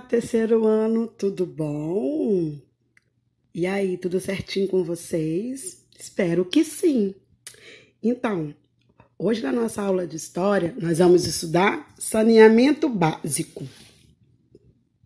terceiro ano, tudo bom? E aí, tudo certinho com vocês? Espero que sim. Então, hoje na nossa aula de história, nós vamos estudar saneamento básico.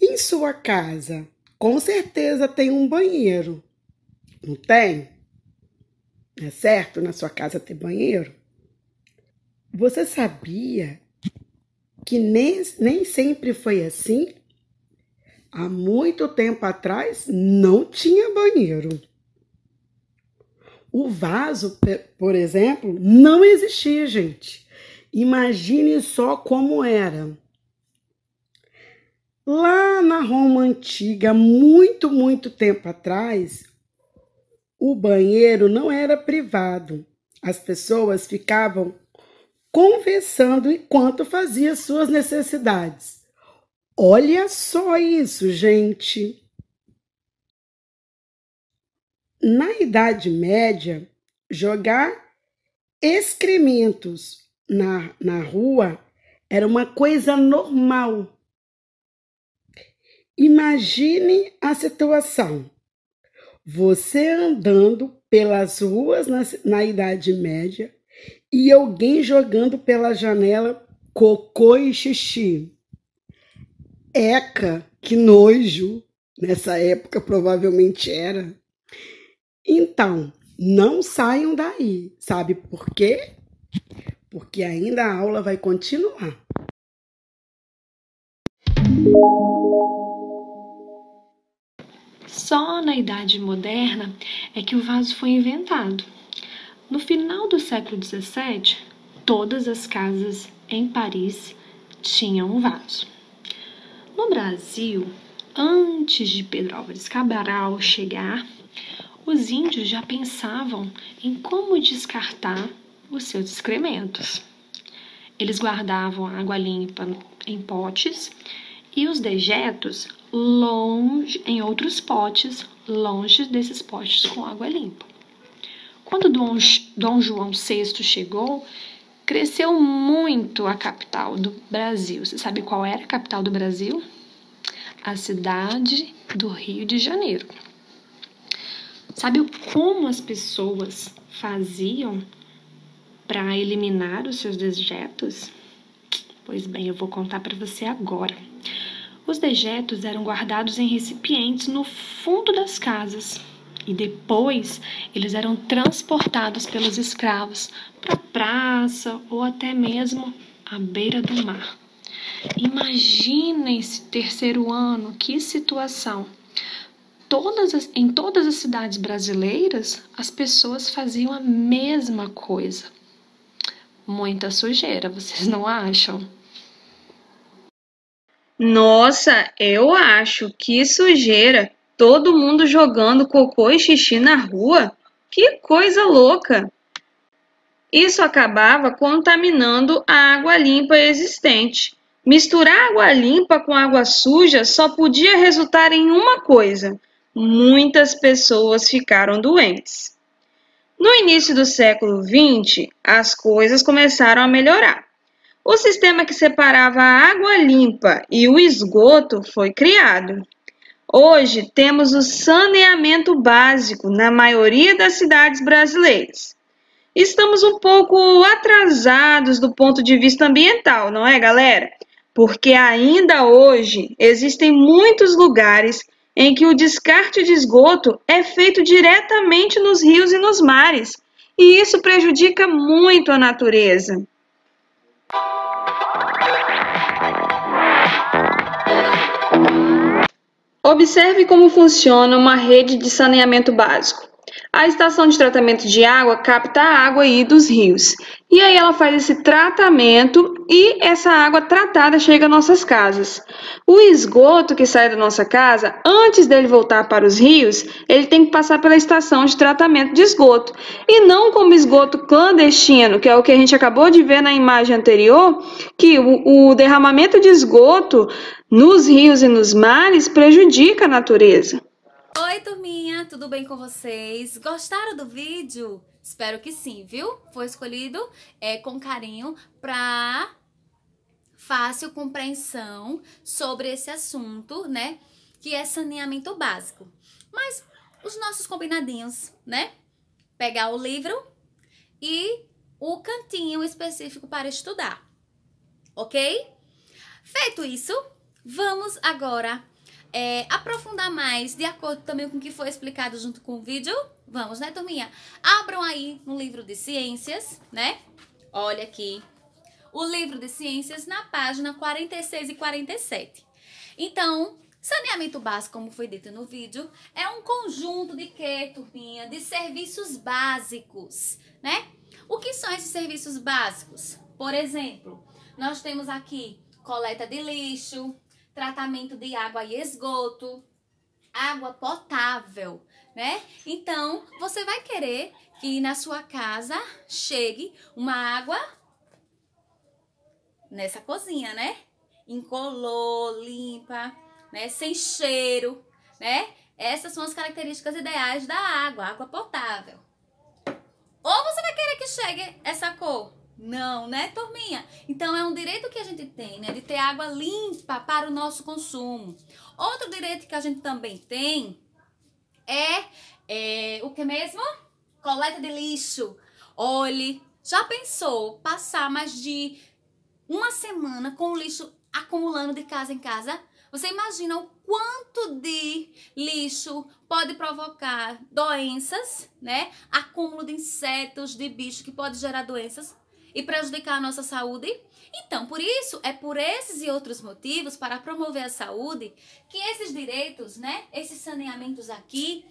Em sua casa, com certeza tem um banheiro. Não tem? É certo na sua casa ter banheiro? Você sabia que nem, nem sempre foi assim há muito tempo atrás não tinha banheiro. O vaso, por exemplo, não existia, gente. Imagine só como era. Lá na Roma antiga, muito, muito tempo atrás, o banheiro não era privado. As pessoas ficavam conversando enquanto faziam suas necessidades. Olha só isso, gente! Na Idade Média, jogar excrementos na, na rua era uma coisa normal. Imagine a situação. Você andando pelas ruas na, na Idade Média e alguém jogando pela janela cocô e xixi. Eca, que nojo, nessa época provavelmente era. Então, não saiam daí, sabe por quê? Porque ainda a aula vai continuar. Só na Idade Moderna é que o vaso foi inventado. No final do século XVII, todas as casas em Paris tinham um vaso. No Brasil, antes de Pedro Álvares Cabral chegar, os índios já pensavam em como descartar os seus excrementos. Eles guardavam água limpa em potes e os dejetos longe em outros potes, longe desses potes com água limpa. Quando Dom, Dom João VI chegou, Cresceu muito a capital do Brasil. Você sabe qual era a capital do Brasil? A cidade do Rio de Janeiro. Sabe como as pessoas faziam para eliminar os seus dejetos? Pois bem, eu vou contar para você agora. Os dejetos eram guardados em recipientes no fundo das casas e depois eles eram transportados pelos escravos para a praça ou até mesmo à beira do mar. Imaginem esse terceiro ano, que situação! Todas as, em todas as cidades brasileiras, as pessoas faziam a mesma coisa. Muita sujeira, vocês não acham? Nossa, eu acho que sujeira! todo mundo jogando cocô e xixi na rua? Que coisa louca! Isso acabava contaminando a água limpa existente. Misturar água limpa com água suja só podia resultar em uma coisa: muitas pessoas ficaram doentes. No início do século 20, as coisas começaram a melhorar. O sistema que separava a água limpa e o esgoto foi criado. Hoje temos o saneamento básico na maioria das cidades brasileiras. Estamos um pouco atrasados do ponto de vista ambiental, não é, galera? Porque ainda hoje existem muitos lugares em que o descarte de esgoto é feito diretamente nos rios e nos mares, e isso prejudica muito a natureza. Observe como funciona uma rede de saneamento básico. A estação de tratamento de água capta a água aí dos rios. E aí ela faz esse tratamento e essa água tratada chega às nossas casas. O esgoto que sai da nossa casa, antes dele voltar para os rios, ele tem que passar pela estação de tratamento de esgoto. E não como esgoto clandestino, que é o que a gente acabou de ver na imagem anterior, que o, o derramamento de esgoto nos rios e nos mares prejudica a natureza. Oi, turminha, tudo bem com vocês? Gostaram do vídeo? Espero que sim, viu? Foi escolhido é, com carinho para fácil compreensão sobre esse assunto, né? Que é saneamento básico. Mas os nossos combinadinhos, né? Pegar o livro e o cantinho específico para estudar, ok? Feito isso, vamos agora é, aprofundar mais de acordo também com o que foi explicado junto com o vídeo, vamos, né, turminha? Abram aí no livro de ciências, né? Olha aqui. O livro de ciências na página 46 e 47. Então, Saneamento básico, como foi dito no vídeo, é um conjunto de quê, turminha? De serviços básicos, né? O que são esses serviços básicos? Por exemplo, nós temos aqui coleta de lixo, tratamento de água e esgoto, água potável, né? Então, você vai querer que na sua casa chegue uma água nessa cozinha, né? Incolor, limpa, né? Sem cheiro, né? Essas são as características ideais da água, água potável. Ou você vai querer que chegue essa cor não, né, turminha? Então é um direito que a gente tem, né, de ter água limpa para o nosso consumo. Outro direito que a gente também tem é, é o que mesmo? Coleta de lixo. Olhe, já pensou passar mais de uma semana com o lixo acumulando de casa em casa? Você imagina o quanto de lixo pode provocar doenças, né? Acúmulo de insetos, de bicho que pode gerar doenças e prejudicar a nossa saúde? Então, por isso, é por esses e outros motivos para promover a saúde que esses direitos, né, esses saneamentos aqui,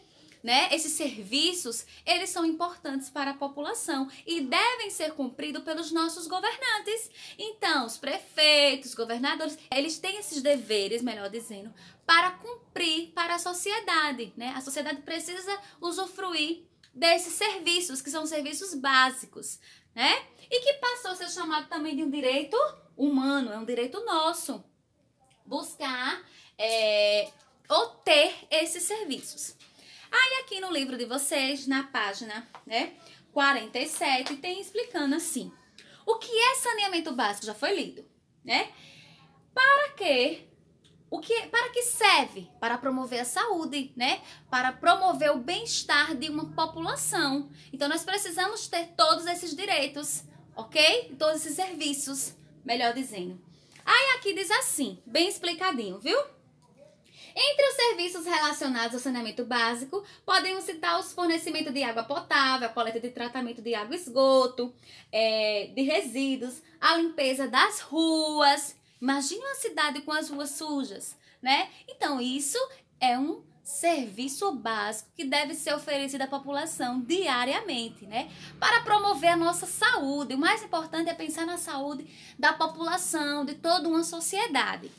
né, esses serviços, eles são importantes para a população e devem ser cumpridos pelos nossos governantes. Então, os prefeitos, governadores, eles têm esses deveres, melhor dizendo, para cumprir para a sociedade, né? A sociedade precisa usufruir desses serviços, que são serviços básicos, né? E que passou a ser chamado também de um direito humano, é um direito nosso buscar é, ou ter esses serviços. Aí aqui no livro de vocês, na página né, 47, tem explicando assim: o que é saneamento básico? Já foi lido, né? Para que o que, para que serve? Para promover a saúde, né? Para promover o bem-estar de uma população. Então nós precisamos ter todos esses direitos, ok? Todos esses serviços, melhor dizendo. Aí aqui diz assim, bem explicadinho, viu? Entre os serviços relacionados ao saneamento básico, podemos citar os fornecimento de água potável, a coleta de tratamento de água e esgoto, é, de resíduos, a limpeza das ruas, Imagine uma cidade com as ruas sujas, né? Então, isso é um serviço básico que deve ser oferecido à população diariamente, né? Para promover a nossa saúde. O mais importante é pensar na saúde da população, de toda uma sociedade.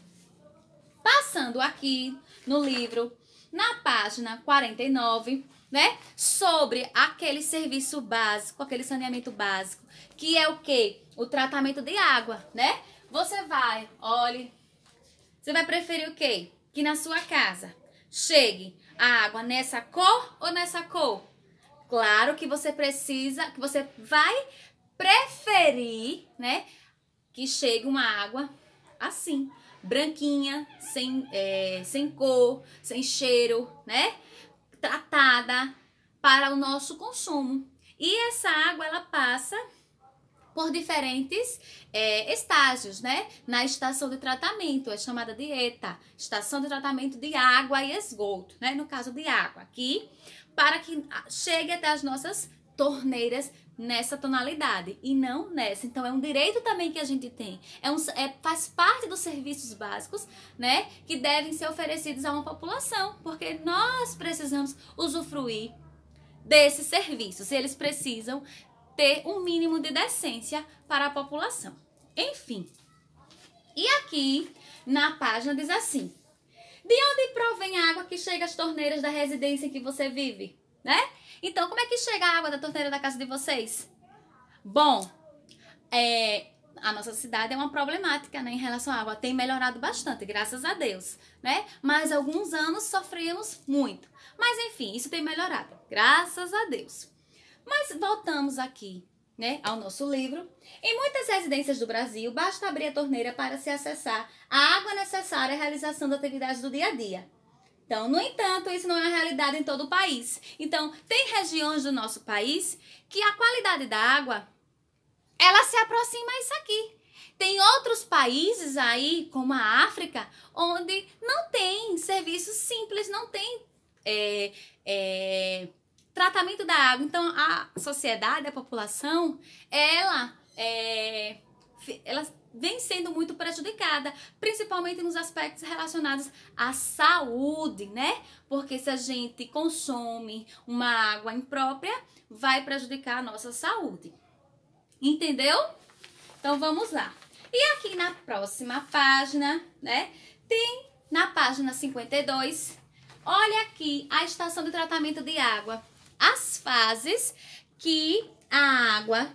Passando aqui no livro, na página 49, né? Sobre aquele serviço básico, aquele saneamento básico, que é o que? O tratamento de água, né? Você vai, olhe, você vai preferir o quê? Que na sua casa chegue a água nessa cor ou nessa cor? Claro que você precisa, que você vai preferir, né? Que chegue uma água assim, branquinha, sem, é, sem cor, sem cheiro, né? Tratada para o nosso consumo. E essa água, ela passa por diferentes é, estágios, né? Na estação de tratamento, é chamada de ETA, estação de tratamento de água e esgoto, né? No caso de água, aqui, para que chegue até as nossas torneiras nessa tonalidade e não nessa. Então é um direito também que a gente tem. É um, é, faz parte dos serviços básicos, né, que devem ser oferecidos a uma população, porque nós precisamos usufruir desses serviços. Eles precisam ter um mínimo de decência para a população. Enfim. E aqui na página diz assim: De onde provém a água que chega às torneiras da residência que você vive? Né? Então, como é que chega a água da torneira da casa de vocês? Bom, é, a nossa cidade é uma problemática né, em relação à água. Tem melhorado bastante, graças a Deus. Né? Mas alguns anos sofremos muito. Mas enfim, isso tem melhorado, graças a Deus. Mas voltamos aqui, né, ao nosso livro. Em muitas residências do Brasil, basta abrir a torneira para se acessar a água necessária à realização das atividades do dia a dia. Então, no entanto, isso não é uma realidade em todo o país. Então, tem regiões do nosso país que a qualidade da água ela se aproxima a isso aqui, tem outros países aí, como a África, onde não tem serviços simples, não tem é, é, Tratamento da água. Então, a sociedade, a população, ela, é, ela vem sendo muito prejudicada, principalmente nos aspectos relacionados à saúde, né? Porque se a gente consome uma água imprópria, vai prejudicar a nossa saúde. Entendeu? Então vamos lá. E aqui na próxima página, né? Tem na página 52, olha aqui a estação de tratamento de água as fases que a água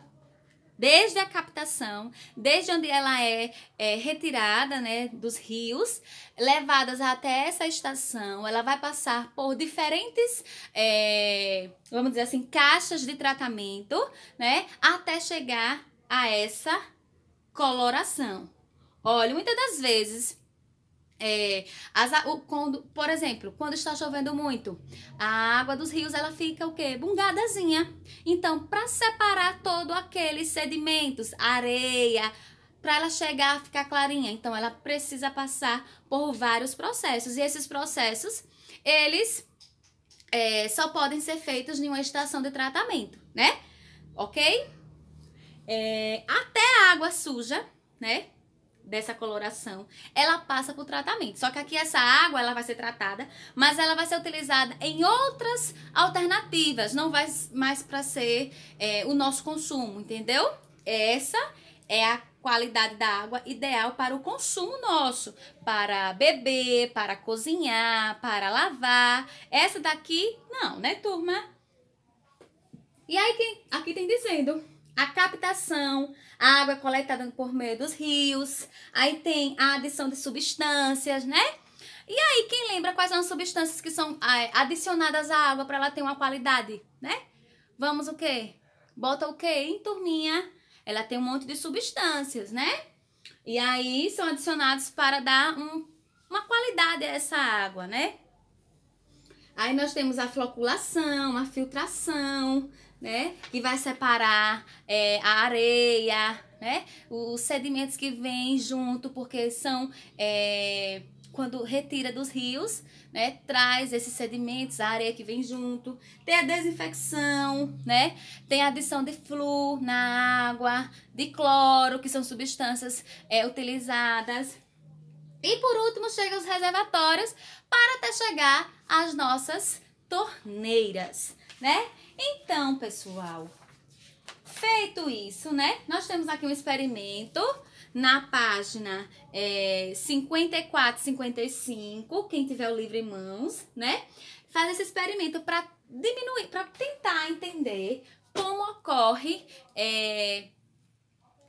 desde a captação, desde onde ela é, é, retirada né, dos rios, levadas até essa estação, ela vai passar por diferentes, é, vamos dizer assim, caixas de tratamento, né, até chegar a essa coloração. Olha, muitas das vezes é, as, o, quando, por exemplo, quando está chovendo muito, a água dos rios ela fica o quê? Bungadazinha. Então, para separar todo aqueles sedimentos, areia, para ela chegar a ficar clarinha, então ela precisa passar por vários processos. E esses processos, eles é, só podem ser feitos em uma estação de tratamento, né? Ok? É, até a água suja, né? dessa coloração, ela passa por tratamento. Só que aqui essa água ela vai ser tratada, mas ela vai ser utilizada em outras alternativas, não vai mais para ser é, o nosso consumo, entendeu? Essa é a qualidade da água ideal para o consumo nosso, para beber, para cozinhar, para lavar. Essa daqui, não, né, turma? E aí, aqui tem dizendo a captação, a água coletada por meio dos rios, aí tem a adição de substâncias, né? E aí, quem lembra quais são as substâncias que são ah, é, adicionadas à água para ela ter uma qualidade, né? Vamos o quê? Bota o quê, em turminha? Ela tem um monte de substâncias, né? E aí são adicionados para dar um, uma qualidade a essa água, né? Aí nós temos a floculação, a filtração, né? Que vai separar é, a areia, né? Os sedimentos que vêm junto, porque são. É, quando retira dos rios, né, traz esses sedimentos, a areia que vem junto. Tem a desinfecção, né? Tem a adição de flu na água, de cloro, que são substâncias é, utilizadas e por último, chegam os reservatórios para até chegar às nossas torneiras, né? Então, pessoal, feito isso, né? Nós temos aqui um experimento na página é, 54, 55, quem tiver o livro em mãos, né? Faz esse experimento para diminuir, para tentar entender como ocorre é,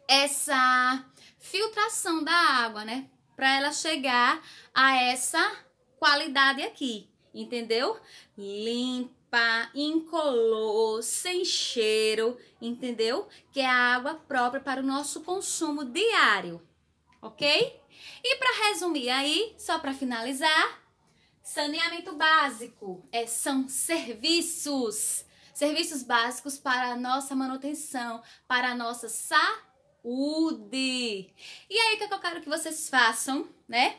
essa filtração da água, né? para ela chegar a essa qualidade aqui, entendeu? Limpa, incolor, sem cheiro, entendeu? Que é a água própria para o nosso consumo diário, ok? E para resumir aí, só para finalizar, saneamento básico é, são serviços, serviços básicos para a nossa manutenção, para a nossa saúde saúde. E aí, o que, é que eu quero que vocês façam, né?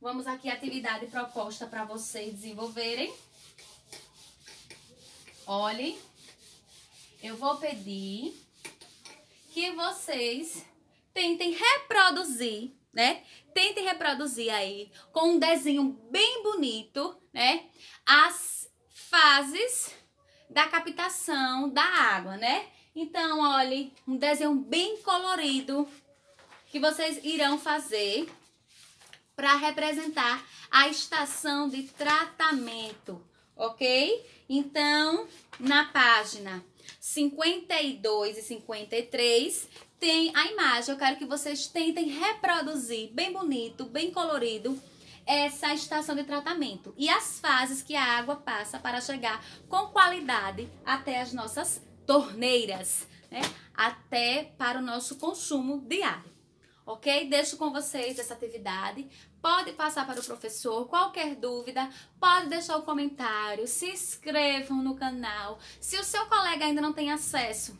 Vamos aqui, atividade proposta para vocês desenvolverem. Olhem, eu vou pedir que vocês tentem reproduzir, né? Tentem reproduzir aí com um desenho bem bonito, né? As fases da captação da água, né? Então, olhe, um desenho bem colorido que vocês irão fazer para representar a estação de tratamento, ok? Então, na página 52 e 53 tem a imagem. Eu quero que vocês tentem reproduzir bem bonito, bem colorido, essa estação de tratamento e as fases que a água passa para chegar com qualidade até as nossas torneiras, né? Até para o nosso consumo diário. Ok? Deixo com vocês essa atividade. Pode passar para o professor qualquer dúvida, pode deixar o um comentário, se inscrevam no canal. Se o seu colega ainda não tem acesso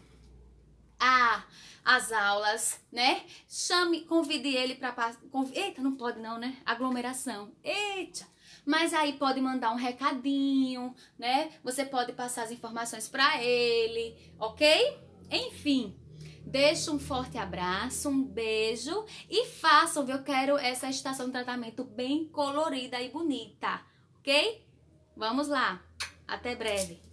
a as aulas, né? Chame, convide ele para Eita, não pode não, né? Aglomeração. Eita. Mas aí pode mandar um recadinho, né? Você pode passar as informações para ele, ok? Enfim, deixo um forte abraço, um beijo e façam, eu quero essa estação de tratamento bem colorida e bonita, ok? Vamos lá, até breve.